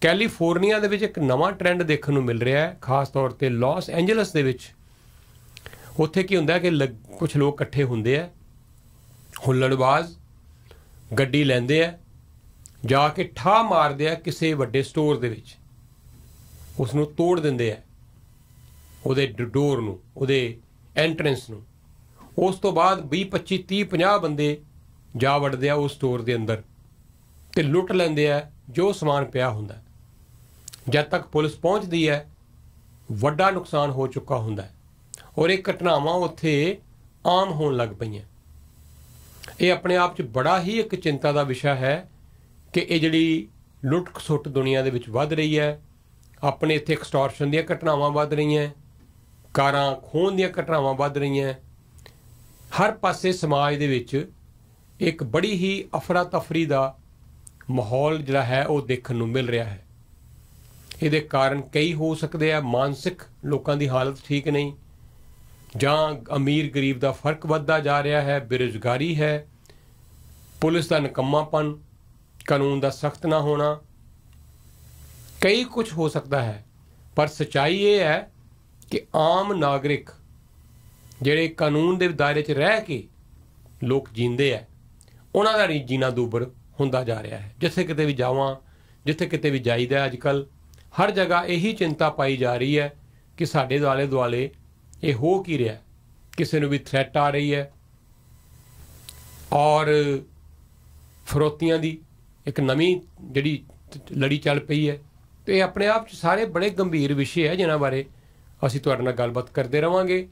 California ਦੇ ਵਿੱਚ ਇੱਕ ਨਵਾਂ ਟ੍ਰੈਂਡ ਦੇਖਣ ਨੂੰ ਮਿਲ ਰਿਹਾ ਹੈ ਖਾਸ ਤੌਰ ਤੇ ਲਾਸ ਐਂਜਲਸ ਦੇ ਵਿੱਚ ਉੱਥੇ ਕੀ ਹੁੰਦਾ ਕਿ ਕੁਝ ਲੋਕ ਇਕੱਠੇ ਹੁੰਦੇ ਆ ਹੁੱਲੜਬਾਜ਼ ਗੱਡੀ ਲੈਂਦੇ ਆ ਜਾ ਕੇ ਠਾ ਮਾਰਦੇ ਆ ਕਿਸੇ ਵੱਡੇ ਸਟੋਰ ਦੇ ਵਿੱਚ ਉਸ ਨੂੰ ਤੋੜ ਦਿੰਦੇ ਆ ਉਹਦੇ ਡੋਰ ਨੂੰ ਉਹਦੇ ਐਂਟਰੈਂਸ ਨੂੰ ਉਸ ਤੋਂ ਬਾਅਦ 20 25 30 50 ਬੰਦੇ ਜਾ ਵੜਦੇ ਆ ਉਸ ਸਟੋਰ ਦੇ ਅੰਦਰ ਤੇ ਲੁੱਟ ਲੈਂਦੇ ਆ ਜੋ ਸਮਾਨ ਪਿਆ ਹੁੰਦਾ ਜਦ ਤੱਕ ਪੁਲਿਸ ਪਹੁੰਚਦੀ ਹੈ ਵੱਡਾ ਨੁਕਸਾਨ ਹੋ ਚੁੱਕਾ ਹੁੰਦਾ ਹੈ ਔਰ ਇਹ ਘਟਨਾਵਾਂ ਉੱਥੇ ਆਮ ਹੋਣ ਲੱਗ ਪਈਆਂ ਇਹ ਆਪਣੇ ਆਪ 'ਚ ਬੜਾ ਹੀ ਇੱਕ ਚਿੰਤਾ ਦਾ ਵਿਸ਼ਾ ਹੈ ਕਿ ਇਹ ਜਿਹੜੀ ਲੁੱਟ-ਖਸੁੱਟ ਦੁਨੀਆ ਦੇ ਵਿੱਚ ਵੱਧ ਰਹੀ ਹੈ ਆਪਣੇ ਇੱਥੇ ਐਕਸਟੋਰਸ਼ਨ ਦੀਆਂ ਘਟਨਾਵਾਂ ਵੱਧ ਰਹੀਆਂ ਕਾਰਾਂ ਖੋਹਣ ਦੀਆਂ ਘਟਨਾਵਾਂ ਵੱਧ ਰਹੀਆਂ ਹਰ ਪਾਸੇ ਸਮਾਜ ਦੇ ਵਿੱਚ ਇੱਕ ਬੜੀ ਹੀ ਅਫਰਾ ਤਫਰੀ ਦਾ ਮਾਹੌਲ ਜਿਹੜਾ ਹੈ ਉਹ ਦੇਖਣ ਨੂੰ ਮਿਲ ਰਿਹਾ ਹੈ ਇਹਦੇ ਕਾਰਨ ਕਈ ਹੋ ਸਕਦੇ ਆ ਮਾਨਸਿਕ ਲੋਕਾਂ ਦੀ ਹਾਲਤ ਠੀਕ ਨਹੀਂ ਜਾਂ ਅਮੀਰ ਗਰੀਬ ਦਾ ਫਰਕ ਵੱਧਦਾ ਜਾ ਰਿਹਾ ਹੈ ਬੇਰੁਜ਼ਗਾਰੀ ਹੈ ਪੁਲਿਸ ਦਾ ਨਕਮਾਪਨ ਕਾਨੂੰਨ ਦਾ ਸਖਤ ਨਾ ਹੋਣਾ ਕਈ ਕੁਝ ਹੋ ਸਕਦਾ ਹੈ ਪਰ ਸਚਾਈ ਇਹ ਹੈ ਕਿ ਆਮ ਨਾਗਰਿਕ ਜਿਹੜੇ ਕਾਨੂੰਨ ਦੇ ਦਾਇਰੇ 'ਚ ਰਹਿ ਕੇ ਲੋਕ ਜੀਂਦੇ ਆ ਉਹਨਾਂ ਦਾ ਜੀਣਾ ਦੂਬਰ ਹੁੰਦਾ ਜਾ ਰਿਹਾ ਹੈ ਜਿੱਥੇ ਕਿਤੇ ਵੀ ਜਾਵਾਂ ਜਿੱਥੇ ਕਿਤੇ ਵੀ ਜਾਈਦਾ ਅੱਜ ਕੱਲ੍ਹ ਹਰ ਜਗ੍ਹਾ ਇਹੀ ਚਿੰਤਾ ਪਾਈ ਜਾ ਰਹੀ ਹੈ ਕਿ ਸਾਡੇ ਦੁਆਲੇ ਦੁਆਲੇ ਇਹ ਹੋ ਕੀ ਰਿਹਾ ਕਿਸੇ ਨੂੰ ਵੀ ਥ੍ਰੈਟ ਆ ਰਹੀ ਹੈ ਔਰ ਫਰੋਤੀਆਂ ਦੀ ਇੱਕ ਨਵੀਂ ਜਿਹੜੀ ਲੜੀ ਚੱਲ ਪਈ ਹੈ ਤੇ ਇਹ ਆਪਣੇ ਆਪ ਚ ਸਾਰੇ ਬੜੇ ਗੰਭੀਰ ਵਿਸ਼ੇ ਹੈ ਜਿਨ੍ਹਾਂ ਬਾਰੇ ਅਸੀਂ ਤੁਹਾਡੇ ਨਾਲ ਗੱਲਬਾਤ ਕਰਦੇ ਰਵਾਂਗੇ